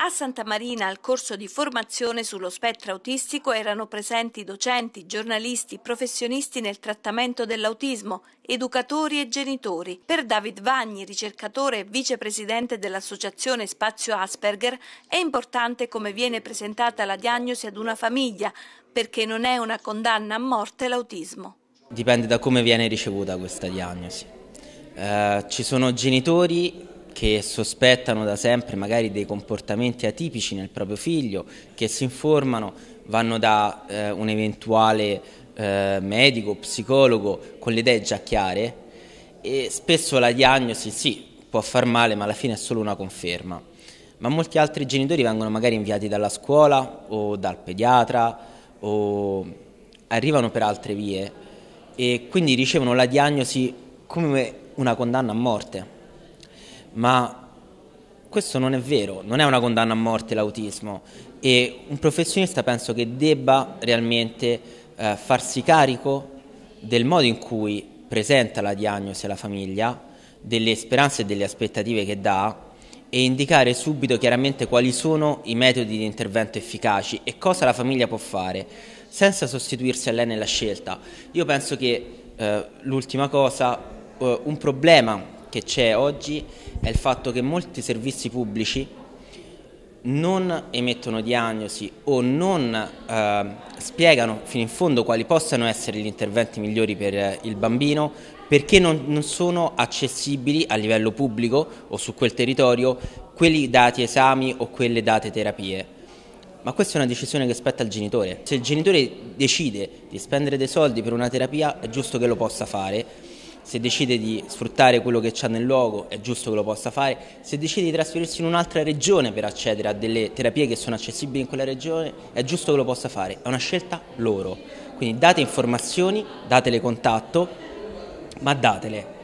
A Santa Marina al corso di formazione sullo spettro autistico erano presenti docenti, giornalisti, professionisti nel trattamento dell'autismo, educatori e genitori. Per David Vagni, ricercatore e vicepresidente dell'associazione Spazio Asperger, è importante come viene presentata la diagnosi ad una famiglia, perché non è una condanna a morte l'autismo. Dipende da come viene ricevuta questa diagnosi. Eh, ci sono genitori che sospettano da sempre magari dei comportamenti atipici nel proprio figlio, che si informano, vanno da eh, un eventuale eh, medico, psicologo con le idee già chiare e spesso la diagnosi sì, può far male, ma alla fine è solo una conferma. Ma molti altri genitori vengono magari inviati dalla scuola o dal pediatra o arrivano per altre vie e quindi ricevono la diagnosi come una condanna a morte ma questo non è vero, non è una condanna a morte l'autismo e un professionista penso che debba realmente eh, farsi carico del modo in cui presenta la diagnosi alla famiglia, delle speranze e delle aspettative che dà e indicare subito chiaramente quali sono i metodi di intervento efficaci e cosa la famiglia può fare senza sostituirsi a lei nella scelta. Io penso che eh, l'ultima cosa, eh, un problema che c'è oggi è il fatto che molti servizi pubblici non emettono diagnosi o non eh, spiegano fino in fondo quali possano essere gli interventi migliori per eh, il bambino perché non, non sono accessibili a livello pubblico o su quel territorio quelli dati esami o quelle date terapie. Ma questa è una decisione che spetta al genitore. Se il genitore decide di spendere dei soldi per una terapia è giusto che lo possa fare se decide di sfruttare quello che c'ha nel luogo è giusto che lo possa fare, se decide di trasferirsi in un'altra regione per accedere a delle terapie che sono accessibili in quella regione è giusto che lo possa fare, è una scelta loro. Quindi date informazioni, datele contatto, ma datele